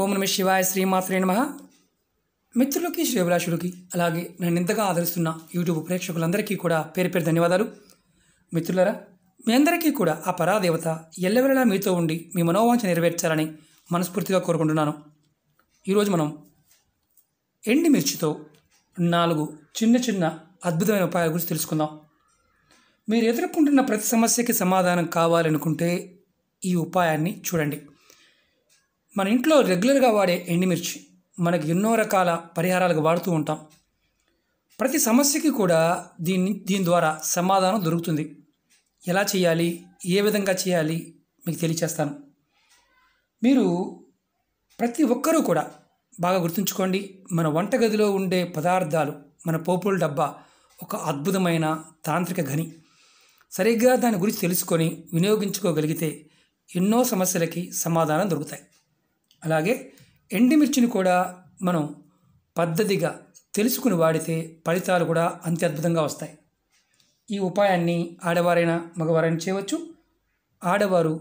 ఓం నమ శివాయ శ్రీమాత్రే నమ మిత్రులకి శ్రీభిలాషులకి అలాగే నన్ను ఇంతగా ఆదరిస్తున్న యూట్యూబ్ ప్రేక్షకులందరికీ కూడా పేరు పేరు ధన్యవాదాలు మిత్రులరా మీ అందరికీ కూడా ఆ పరాదేవత ఎల్లవెల్లలా మీతో ఉండి మీ మనోవాంఛ నెరవేర్చాలని మనస్ఫూర్తిగా కోరుకుంటున్నాను ఈరోజు మనం ఎండి మిర్చితో నాలుగు చిన్న చిన్న అద్భుతమైన ఉపాయాల గురించి తెలుసుకుందాం మీరు ఎదుర్కొంటున్న ప్రతి సమస్యకి సమాధానం కావాలనుకుంటే ఈ ఉపాయాన్ని చూడండి మన ఇంట్లో రెగ్యులర్గా వాడే ఎండిమిర్చి మనకు ఎన్నో రకాల పరిహారాలకు వాడుతూ ఉంటాం ప్రతి సమస్యకి కూడా దీన్ని దీని ద్వారా సమాధానం దొరుకుతుంది ఎలా చేయాలి ఏ విధంగా చేయాలి మీకు తెలియచేస్తాను మీరు ప్రతి ఒక్కరూ కూడా బాగా గుర్తుంచుకోండి మన వంటగదిలో ఉండే పదార్థాలు మన పోపుల డబ్బా ఒక అద్భుతమైన తాంత్రిక గని సరిగ్గా దాని గురించి తెలుసుకొని వినియోగించుకోగలిగితే ఎన్నో సమస్యలకి సమాధానం దొరుకుతాయి అలాగే ఎండిమిర్చిని కూడా మనం పద్ధతిగా తెలుసుకుని వాడితే ఫలితాలు కూడా అంతే అద్భుతంగా వస్తాయి ఈ ఉపాయాన్ని ఆడవారైనా మగవారైనా చేయవచ్చు ఆడవారు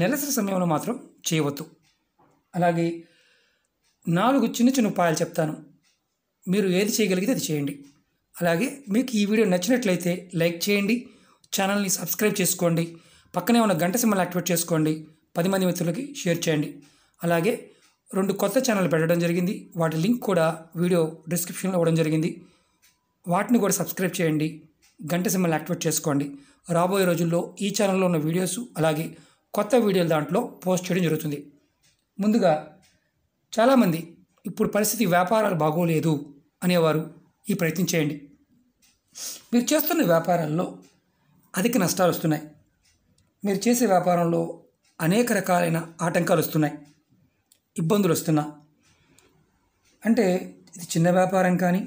నెలసరి సమయంలో మాత్రం చేయవచ్చు అలాగే నాలుగు చిన్న చిన్న ఉపాయాలు చెప్తాను మీరు ఏది చేయగలిగితే అది చేయండి అలాగే మీకు ఈ వీడియో నచ్చినట్లయితే లైక్ చేయండి ఛానల్ని సబ్స్క్రైబ్ చేసుకోండి పక్కనే ఉన్న గంట సింబల్ యాక్టివేట్ చేసుకోండి పది మంది మిత్రులకి షేర్ చేయండి అలాగే రెండు కొత్త ఛానల్ పెట్టడం జరిగింది వాటి లింక్ కూడా వీడియో డిస్క్రిప్షన్లో ఇవ్వడం జరిగింది వాటిని కూడా సబ్స్క్రైబ్ చేయండి గంట సింబల్ యాక్టివేట్ చేసుకోండి రాబోయే రోజుల్లో ఈ ఛానల్లో ఉన్న వీడియోస్ అలాగే కొత్త వీడియోలు దాంట్లో పోస్ట్ చేయడం జరుగుతుంది ముందుగా చాలామంది ఇప్పుడు పరిస్థితి వ్యాపారాలు బాగోలేదు అనేవారు ఈ ప్రయత్నం చేయండి మీరు చేస్తున్న వ్యాపారాల్లో అధిక నష్టాలు వస్తున్నాయి మీరు చేసే వ్యాపారంలో అనేక రకాలైన ఆటంకాలు వస్తున్నాయి ఇబ్బందులు వస్తున్నా అంటే ఇది చిన్న వ్యాపారం కానీ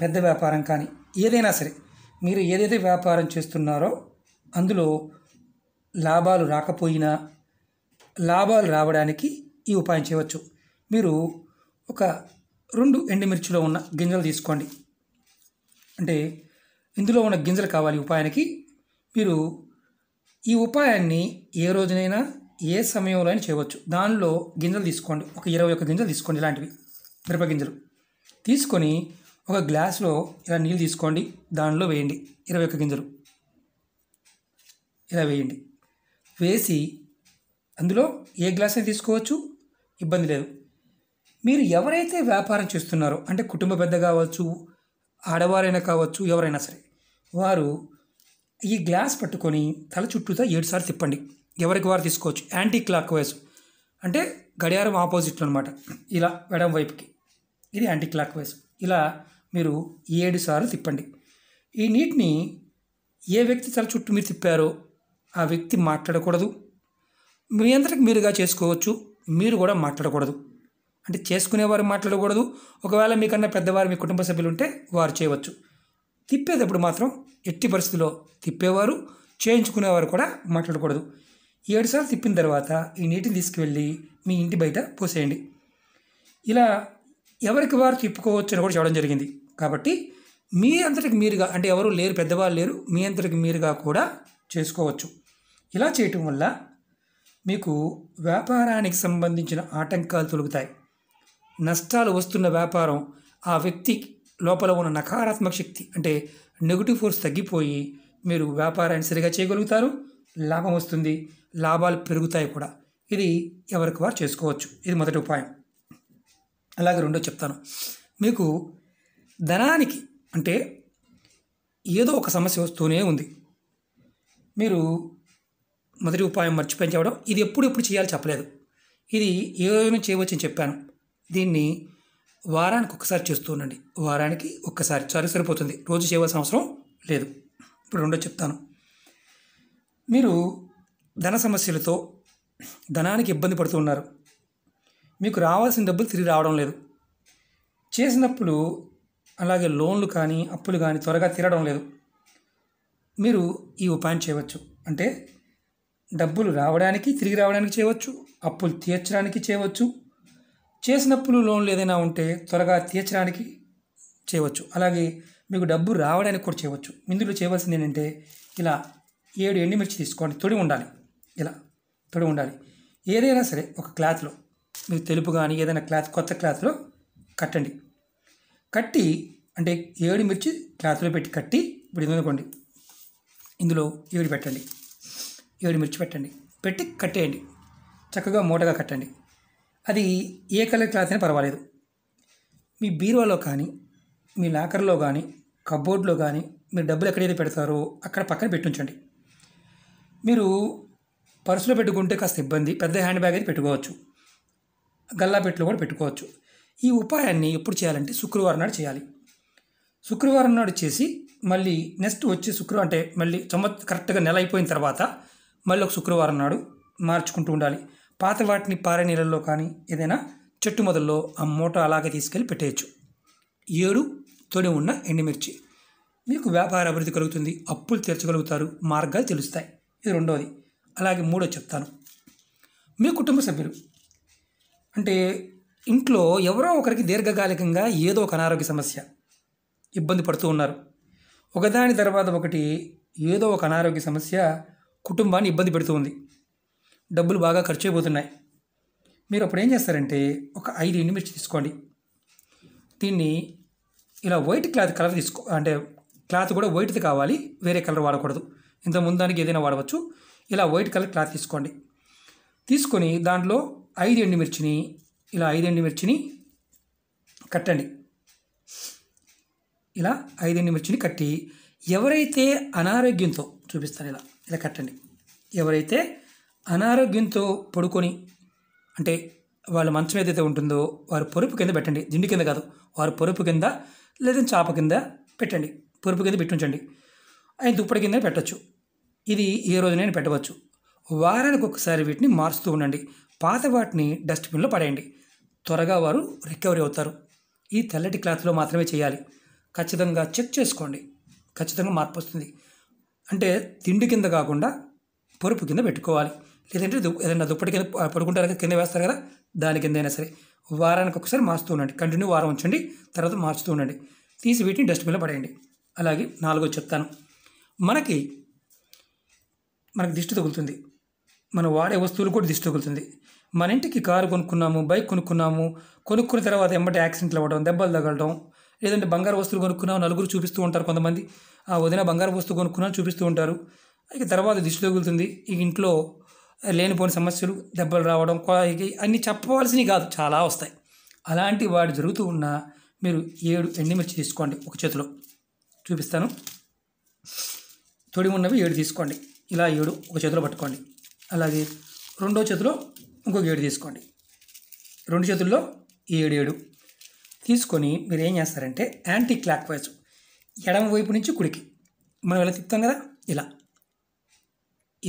పెద్ద వ్యాపారం కానీ ఏదైనా సరే మీరు ఏదైతే వ్యాపారం చేస్తున్నారో అందులో లాభాలు రాకపోయినా లాభాలు రావడానికి ఈ ఉపాయం చేయవచ్చు మీరు ఒక రెండు ఎండుమిర్చిలో ఉన్న గింజలు తీసుకోండి అంటే ఇందులో ఉన్న గింజలు కావాలి ఉపాయానికి మీరు ఈ ఉపాయాన్ని ఏ రోజునైనా ఏ సమయంలో అయినా చేయవచ్చు దానిలో గింజలు తీసుకోండి ఒక ఇరవై ఒక గింజలు తీసుకోండి ఇలాంటివి మిరప గింజలు తీసుకొని ఒక గ్లాస్లో ఇలా నీళ్ళు తీసుకోండి దానిలో వేయండి ఇరవై ఒక గింజలు ఇలా వేయండి వేసి అందులో ఏ గ్లాస్ అయినా తీసుకోవచ్చు ఇబ్బంది లేదు మీరు ఎవరైతే వ్యాపారం చేస్తున్నారో అంటే కుటుంబ పెద్ద కావచ్చు ఆడవారైనా కావచ్చు ఎవరైనా సరే వారు ఈ గ్లాస్ పట్టుకొని తల చుట్టూతో ఏడుసార్లు తిప్పండి ఎవరికి వారు తీసుకోవచ్చు యాంటీ క్లాక్ వైజ్ అంటే గడియారం ఆపోజిట్ అనమాట ఇలా ఎడం వైపుకి ఇది యాంటీ క్లాక్ వైజ్ ఇలా మీరు ఏడు సార్లు తిప్పండి ఈ నీటిని ఏ వ్యక్తి తల చుట్టూ మీరు తిప్పారో ఆ వ్యక్తి మాట్లాడకూడదు మీ అందరికి మీరుగా చేసుకోవచ్చు మీరు కూడా మాట్లాడకూడదు అంటే చేసుకునేవారు మాట్లాడకూడదు ఒకవేళ మీకన్నా పెద్దవారు మీ కుటుంబ సభ్యులు ఉంటే వారు చేయవచ్చు తిప్పేటప్పుడు మాత్రం ఎట్టి పరిస్థితిలో తిప్పేవారు చేయించుకునేవారు కూడా మాట్లాడకూడదు ఏడుసార్లు తిప్పిన తర్వాత ఈ నీటిని తీసుకువెళ్ళి మీ ఇంటి బయట పోసేయండి ఇలా ఎవరికి వారు తిప్పుకోవచ్చు అని కూడా చెప్పడం జరిగింది కాబట్టి మీ అంతటికి మీరుగా అంటే ఎవరు లేరు పెద్దవాళ్ళు లేరు మీ అంతటికి మీరుగా కూడా చేసుకోవచ్చు ఇలా చేయటం వల్ల మీకు వ్యాపారానికి సంబంధించిన ఆటంకాలు తొలుగుతాయి నష్టాలు వస్తున్న వ్యాపారం ఆ వ్యక్తి లోపల ఉన్న నకారాత్మక శక్తి అంటే నెగిటివ్ ఫోర్స్ తగ్గిపోయి మీరు వ్యాపారాన్ని సరిగా చేయగలుగుతారు లాభం వస్తుంది లాభాలు పెరుగుతాయి కూడా ఇది ఎవరికి వారు చేసుకోవచ్చు ఇది మొదటి ఉపాయం అలాగే రెండో చెప్తాను మీకు ధనానికి అంటే ఏదో ఒక సమస్య వస్తూనే ఉంది మీరు మొదటి ఉపాయం మర్చిపోయి చెప్పడం ఇది ఎప్పుడు ఎప్పుడు చేయాలి చెప్పలేదు ఇది ఏ రోజున చేయవచ్చని చెప్పాను దీన్ని వారానికి ఒకసారి చేస్తూ ఉండండి వారానికి ఒక్కసారి సరి సరిపోతుంది రోజు చేయవలసిన అవసరం లేదు ఇప్పుడు రెండో చెప్తాను మీరు ధన సమస్యలతో ధనానికి ఇబ్బంది పడుతూ ఉన్నారు మీకు రావాల్సిన డబ్బులు తిరిగి రావడం లేదు చేసినప్పుడు అలాగే లోన్లు కానీ అప్పులు కానీ త్వరగా తీరడం లేదు మీరు ఈ ఉపాయం చేయవచ్చు అంటే డబ్బులు రావడానికి తిరిగి రావడానికి చేయవచ్చు అప్పులు తీర్చడానికి చేయవచ్చు చేసినప్పుడు లోన్లు ఏదైనా ఉంటే త్వరగా తీర్చడానికి చేయవచ్చు అలాగే మీకు డబ్బు రావడానికి కూడా చేయవచ్చు ఇందులో చేయవలసింది ఏంటంటే ఇలా ఏడు ఎండిమిర్చి తీసుకోండి తొడి ఉండాలి ఇలా తొడి ఉండాలి ఏదైనా సరే ఒక క్లాత్లో మీరు తెలుపు కానీ ఏదైనా క్లాత్ కొత్త క్లాత్లో కట్టండి కట్టి అంటే ఏడు మిర్చి క్లాత్లో పెట్టి కట్టి ఇప్పుడు ఇదనుకోండి ఇందులో ఏడు పెట్టండి ఏడు మిర్చి పెట్టండి పెట్టి కట్టేయండి చక్కగా మూటగా కట్టండి అది ఏ కలర్ క్లాత్ అయినా పర్వాలేదు మీ బీరువాలో కానీ మీ లాకర్లో కానీ కబోర్డ్లో కానీ మీరు డబ్బులు ఎక్కడైతే పెడతారో అక్కడ పక్కన పెట్టుంచండి మీరు పర్సులో పెట్టుకుంటే కాస్త ఇబ్బంది పెద్ద హ్యాండ్ బ్యాగ్ అయితే పెట్టుకోవచ్చు గల్లాపెట్టులో కూడా పెట్టుకోవచ్చు ఈ ఉపాయాన్ని ఎప్పుడు చేయాలంటే శుక్రవారం నాడు చేయాలి శుక్రవారం నాడు చేసి మళ్ళీ నెక్స్ట్ వచ్చే శుక్రవారం అంటే మళ్ళీ సంవత్ కరెక్ట్గా నెల అయిపోయిన తర్వాత మళ్ళీ ఒక శుక్రవారం నాడు మార్చుకుంటూ ఉండాలి పాత వాటిని పారే నీళ్ళల్లో కానీ ఏదైనా చెట్టు మొదల్లో ఆ మూట అలాగే తీసుకెళ్ళి పెట్టేయచ్చు ఏడు తొడి ఉన్న ఎండుమిర్చి మీకు వ్యాపార అభివృద్ధి కలుగుతుంది అప్పులు తీర్చగలుగుతారు మార్గాలు తెలుస్తాయి ఇది రెండవది అలాగే మూడో చెప్తాను మీ కుటుంబ సభ్యులు అంటే ఇంట్లో ఎవరో ఒకరికి దీర్ఘకాలికంగా ఏదో ఒక అనారోగ్య సమస్య ఇబ్బంది పడుతూ ఉన్నారు ఒకదాని తర్వాత ఒకటి ఏదో ఒక అనారోగ్య సమస్య కుటుంబాన్ని ఇబ్బంది పెడుతూ ఉంది డబ్బులు బాగా ఖర్చు అయిపోతున్నాయి మీరు అప్పుడు ఏం చేస్తారంటే ఒక ఐదు ఎండుమిర్చి తీసుకోండి దీన్ని ఇలా వైట్ క్లాత్ కలర్ తీసుకో అంటే క్లాత్ కూడా వైట్ది కావాలి వేరే కలర్ వాడకూడదు ఇంత ముందానికి ఏదైనా వాడవచ్చు ఇలా వైట్ కలర్ క్లాత్ తీసుకోండి తీసుకొని దాంట్లో ఐదు ఎండుమిర్చిని ఇలా ఐదు ఎండుమిర్చిని కట్టండి ఇలా ఐదు ఎండుమిర్చిని కట్టి ఎవరైతే అనారోగ్యంతో చూపిస్తాను ఇలా ఇలా కట్టండి ఎవరైతే అనారోగ్యంతో పడుకొని అంటే వాళ్ళ మంచం ఏదైతే ఉంటుందో వారు పొరుపు కింద పెట్టండి దిండి కింద కాదు వారు పొరుపు కింద లేదా చాప కింద పెట్టండి పొరుపు కింద పెట్టుంచండి ఆయన దుప్పటి కింద పెట్టచ్చు ఇది ఏ రోజునైనా పెట్టవచ్చు వారానికి ఒకసారి వీటిని మారుస్తూ ఉండండి పాత వాటిని డస్ట్బిన్లో పడేయండి త్వరగా వారు రికవరీ అవుతారు ఈ తెల్లటి క్లాత్లో మాత్రమే చేయాలి ఖచ్చితంగా చెక్ చేసుకోండి ఖచ్చితంగా మార్పు వస్తుంది అంటే తిండి కింద కాకుండా పరుపు కింద పెట్టుకోవాలి లేదంటే ఏదైనా దుప్పటి కింద పడుకుంటారు కదా కింద వేస్తారు కదా దాని కింద అయినా సరే వారానికి ఒకసారి మార్చుతూ ఉండండి కంటిన్యూ వారం ఉంచండి తర్వాత మార్చుతూ ఉండండి తీసి వీటిని డస్ట్బిన్లో పడేయండి అలాగే నాలుగో చెప్తాను మనకి మనకు దిష్టి తగులుతుంది మనం వాడే వస్తువులు కూడా దిష్టి తగులుతుంది మన ఇంటికి కారు కొనుక్కున్నాము బైక్ కొనుక్కున్నాము కొనుక్కున్న తర్వాత ఎంబటి యాక్సిడెంట్లు అవ్వడం దెబ్బలు తగలడం లేదంటే బంగారు వస్తువులు కొనుక్కున్నాము నలుగురు చూపిస్తూ ఉంటారు కొంతమంది ఆ వదిన బంగారు వస్తువు కొనుక్కున్నాను చూపిస్తూ ఉంటారు ఇక తర్వాత దిష్టి తగులుతుంది ఇక ఇంట్లో లేనిపోని సమస్యలు దెబ్బలు రావడం అన్ని చెప్పవలసినవి కాదు చాలా వస్తాయి అలాంటి వాడు జరుగుతూ ఉన్నా మీరు ఏడు ఎండిమిర్చి తీసుకోండి ఒక చేతిలో చూపిస్తాను తొడి ఉన్నవి ఏడు తీసుకోండి ఇలా ఏడు ఒక చేతిలో పట్టుకోండి అలాగే రెండో చేతిలో ఇంకొక ఏడు తీసుకోండి రెండు చేతుల్లో ఏడు ఏడు తీసుకొని మీరు ఏం చేస్తారంటే యాంటీ క్లాక్ వైజ్ ఎడమ వైపు నుంచి కుడికి మనం ఇలా తిప్పుతాం కదా ఇలా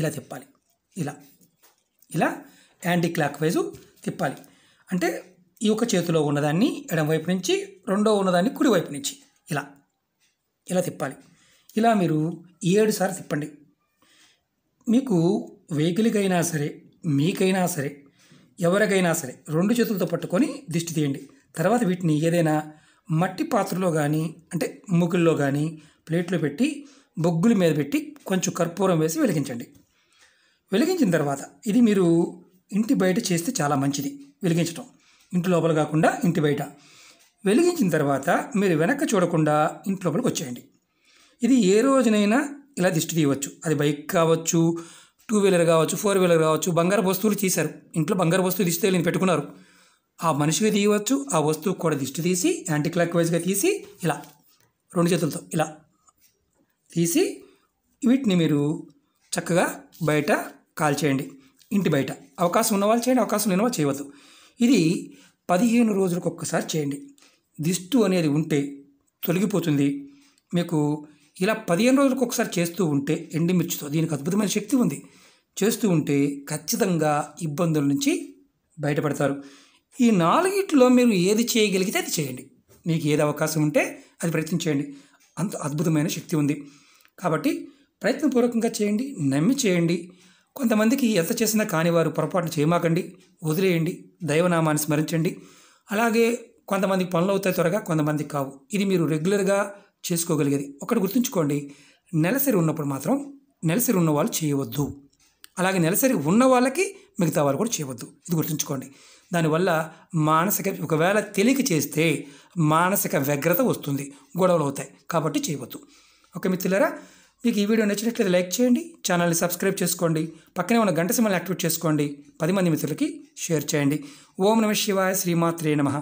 ఇలా తిప్పాలి ఇలా ఇలా యాంటీ క్లాక్ వైజు తిప్పాలి అంటే ఈ ఒక చేతిలో ఉన్నదాన్ని ఎడమ వైపు నుంచి రెండో ఉన్నదాన్ని కుడి వైపు నుంచి ఇలా ఇలా తిప్పాలి ఇలా మీరు ఏడు సార్లు తిప్పండి మీకు వెహికల్కైనా సరే మీకైనా సరే ఎవరికైనా సరే రెండు చేతులతో పట్టుకొని దిష్టి తీయండి తర్వాత వీటిని ఏదైనా మట్టి పాత్రలో కానీ అంటే ముగ్గుల్లో కానీ ప్లేట్లో పెట్టి బొగ్గుల మీద పెట్టి కొంచెం కర్పూరం వేసి వెలిగించండి వెలిగించిన తర్వాత ఇది మీరు ఇంటి బయట చేస్తే చాలా మంచిది వెలిగించడం ఇంటి లోపల కాకుండా ఇంటి బయట వెలిగించిన తర్వాత మీరు వెనక్కి చూడకుండా ఇంటి లోపలికి వచ్చేయండి ఇది ఏ రోజునైనా ఇలా దిష్టి తీయవచ్చు అది బైక్ కావచ్చు టూ వీలర్ కావచ్చు ఫోర్ వీలర్ కావచ్చు బంగారు వస్తువులు తీశారు ఇంట్లో బంగారు వస్తువు దిష్టి నేను పెట్టుకున్నారు ఆ మనిషికి తీయవచ్చు ఆ వస్తువు కూడా దిష్టి తీసి యాంటీ క్లాక్ వైజ్గా తీసి ఇలా రెండు చేతులతో ఇలా తీసి వీటిని మీరు చక్కగా బయట కాల్ చేయండి ఇంటి బయట అవకాశం ఉన్నవాళ్ళు చేయండి అవకాశం లేని వాళ్ళు చేయవద్దు ఇది పదిహేను రోజులకు ఒక్కసారి చేయండి దిష్టు అనేది ఉంటే తొలగిపోతుంది మీకు ఇలా పదిహేను రోజులకు ఒకసారి చేస్తూ ఉంటే ఎండిమిర్చితో దీనికి అద్భుతమైన శక్తి ఉంది చేస్తూ ఉంటే ఖచ్చితంగా ఇబ్బందుల నుంచి బయటపడతారు ఈ నాలుగిట్లో మీరు ఏది చేయగలిగితే అది చేయండి మీకు ఏది అవకాశం ఉంటే అది ప్రయత్నించేయండి అంత అద్భుతమైన శక్తి ఉంది కాబట్టి ప్రయత్నపూర్వకంగా చేయండి నమ్మి చేయండి కొంతమందికి ఎంత చేసినా కాని వారు పొరపాటు చేయమాకండి వదిలేయండి దైవనామాన్ని స్మరించండి అలాగే కొంతమంది పనులు అవుతాయి త్వరగా కొంతమంది కావు ఇది మీరు రెగ్యులర్గా చేసుకోగలిగేది ఒకటి గుర్తుంచుకోండి నెలసరి ఉన్నప్పుడు మాత్రం నెలసరి ఉన్న వాళ్ళు చేయవద్దు అలాగే నెలసరి ఉన్న వాళ్ళకి మిగతా వాళ్ళు కూడా చేయవద్దు ఇది గుర్తుంచుకోండి దానివల్ల మానసిక ఒకవేళ తెలియక చేస్తే మానసిక వ్యగ్రత వస్తుంది గొడవలు అవుతాయి కాబట్టి చేయవద్దు ఓకే మిత్రులారా మీకు ఈ వీడియో నచ్చినట్లయితే లైక్ చేయండి ఛానల్ని సబ్స్క్రైబ్ చేసుకోండి పక్కనే ఉన్న గంట సమయాన్ని యాక్టివేట్ చేసుకోండి పది మంది మిత్రులకి షేర్ చేయండి ఓం నమ శివాయ శ్రీమాత్రే నమ